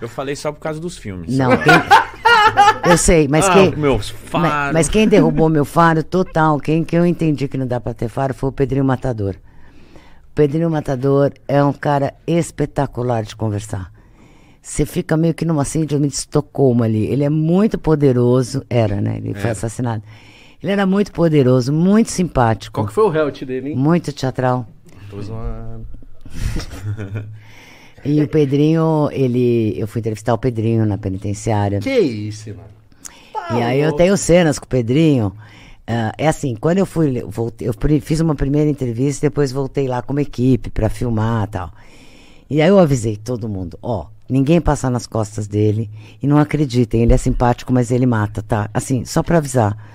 Eu falei só por causa dos filmes. Não, quem... eu sei, mas ah, quem. Meus faros. Mas, mas, quem derrubou meu faro total, quem que eu entendi que não dá pra ter faro foi o Pedrinho Matador. O Pedrinho Matador é um cara espetacular de conversar. Você fica meio que numa síndrome de Estocolmo ali. Ele é muito poderoso. Era, né? Ele foi assassinado. Ele era muito poderoso, muito simpático. Qual que foi o help dele, hein? Muito teatral. Tô zoando. E o Pedrinho, ele. Eu fui entrevistar o Pedrinho na penitenciária. Que isso, mano. Tá e aí eu tenho cenas com o Pedrinho. Uh, é assim, quando eu fui, voltei, eu fiz uma primeira entrevista e depois voltei lá como equipe para filmar tal. E aí eu avisei todo mundo, ó, ninguém passar nas costas dele e não acreditem, ele é simpático, mas ele mata, tá? Assim, só para avisar.